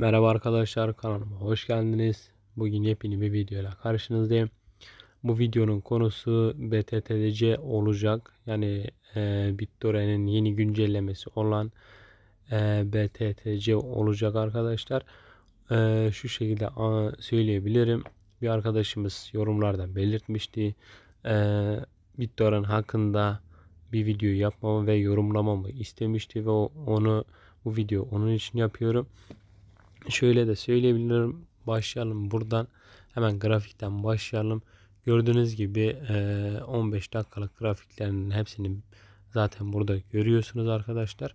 Merhaba arkadaşlar kanalıma hoş geldiniz. Bugün yepyeni bir videoyla karşınızdayım. Bu videonun konusu BTTC olacak. Yani e, BitTorrent'in yeni güncellemesi olan e, BTTC olacak arkadaşlar. E, şu şekilde söyleyebilirim. Bir arkadaşımız yorumlarda belirtmişti. E, BitTorrent hakkında bir video yapmamı ve yorumlamamı istemişti ve onu bu video onun için yapıyorum. Şöyle de söyleyebilirim. Başlayalım buradan. Hemen grafikten başlayalım. Gördüğünüz gibi 15 e, dakikalık grafiklerin hepsini zaten burada görüyorsunuz arkadaşlar.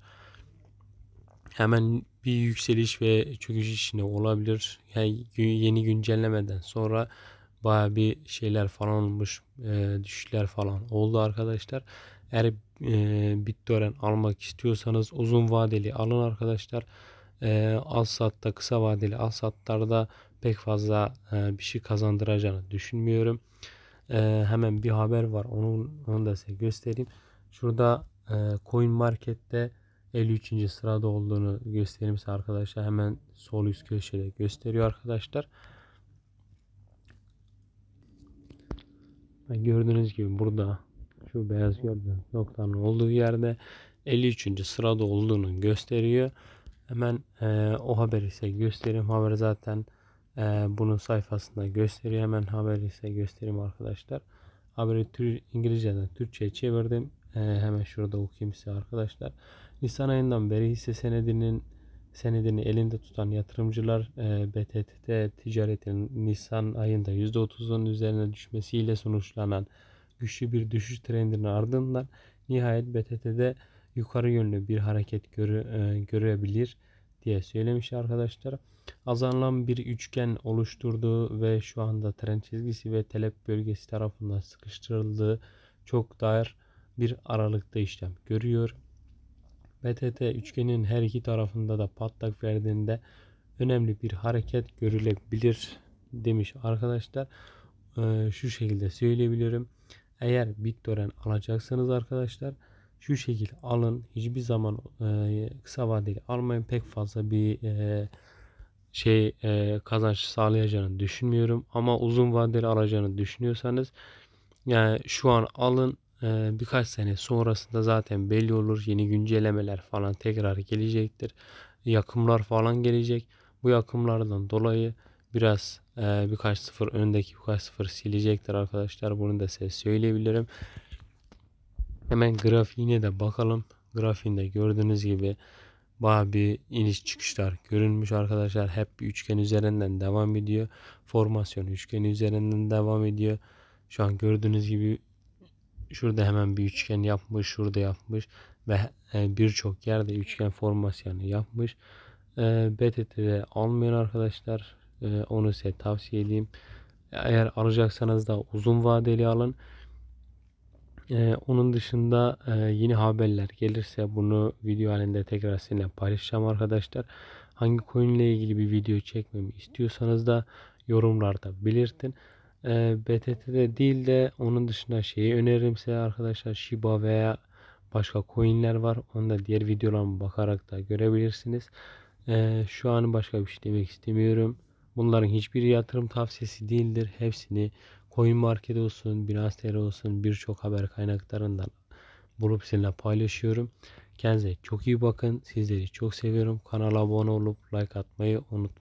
Hemen bir yükseliş ve çöküş içinde olabilir. Yani yeni güncellemeden sonra baya bir şeyler falan olmuş. E, düşüşler falan oldu arkadaşlar. Eğer e, BitTorrent almak istiyorsanız uzun vadeli alın arkadaşlar e, az satta kısa vadeli az satlarda pek fazla e, bir şey kazandıracağını düşünmüyorum. E, hemen bir haber var. Onu, onu da size göstereyim. Şurada e, Coin Market'te 53. sırada olduğunu göstereyim size arkadaşlar. Hemen sol üst köşede gösteriyor arkadaşlar. Gördüğünüz gibi burada şu beyaz gördüğünüz noktanın olduğu yerde 53. sırada olduğunu gösteriyor. Hemen e, o haber ise göstereyim haber zaten e, bunun sayfasında gösteriyor. Hemen haber ise göstereyim arkadaşlar. Haberi tür, İngilizce'den Türkçe'ye çevirdim. E, hemen şurada okuyayım size arkadaşlar. Nisan ayından beri hisse senedinin senedini elinde tutan yatırımcılar e, BTT ticaretinin Nisan ayında %30'un üzerine düşmesiyle sonuçlanan güçlü bir düşüş trendinin ardından nihayet BTT'de yukarı yönlü bir hareket göre, e, görebilir diye söylemiş arkadaşlar. Azalan bir üçgen oluşturduğu ve şu anda tren çizgisi ve talep bölgesi tarafından sıkıştırıldığı çok dar bir aralıkta işlem görüyor. BTT üçgenin her iki tarafında da patlak verdiğinde önemli bir hareket görülebilir demiş arkadaşlar. Ee, şu şekilde söyleyebilirim. Eğer BitTorrent alacaksanız arkadaşlar şu şekilde alın. Hiçbir zaman e, kısa vadeli almayın. Pek fazla bir e, şey e, kazanç sağlayacağını düşünmüyorum. Ama uzun vadeli alacağını düşünüyorsanız yani şu an alın e, birkaç sene sonrasında zaten belli olur. Yeni güncellemeler falan tekrar gelecektir. Yakımlar falan gelecek. Bu yakımlardan dolayı biraz e, birkaç sıfır öndeki birkaç sıfır silecektir arkadaşlar. Bunu da size söyleyebilirim. Hemen grafiğine de bakalım. Grafiğinde gördüğünüz gibi baya bir iniş çıkışlar görünmüş arkadaşlar. Hep bir üçgen üzerinden devam ediyor. Formasyon üçgeni üzerinden devam ediyor. Şu an gördüğünüz gibi şurada hemen bir üçgen yapmış. Şurada yapmış. Ve e, birçok yerde üçgen formasyonu yapmış. E, BTT'de almayın arkadaşlar. E, onu size tavsiye edeyim. Eğer alacaksanız da uzun vadeli alın. Ee, onun dışında e, yeni haberler gelirse bunu video halinde tekrar sizinle paylaşacağım arkadaşlar. Hangi coin ile ilgili bir video çekmemi istiyorsanız da yorumlarda belirtin. E, ee, BTT'de değil de onun dışında şeyi öneririm size arkadaşlar Shiba veya başka coinler var. Onu da diğer videolarıma bakarak da görebilirsiniz. E, şu an başka bir şey demek istemiyorum. Bunların hiçbir yatırım tavsiyesi değildir. Hepsini Coin Market olsun, Binance TR olsun birçok haber kaynaklarından bulup sizinle paylaşıyorum. Kendinize çok iyi bakın. Sizleri çok seviyorum. Kanala abone olup like atmayı unutmayın.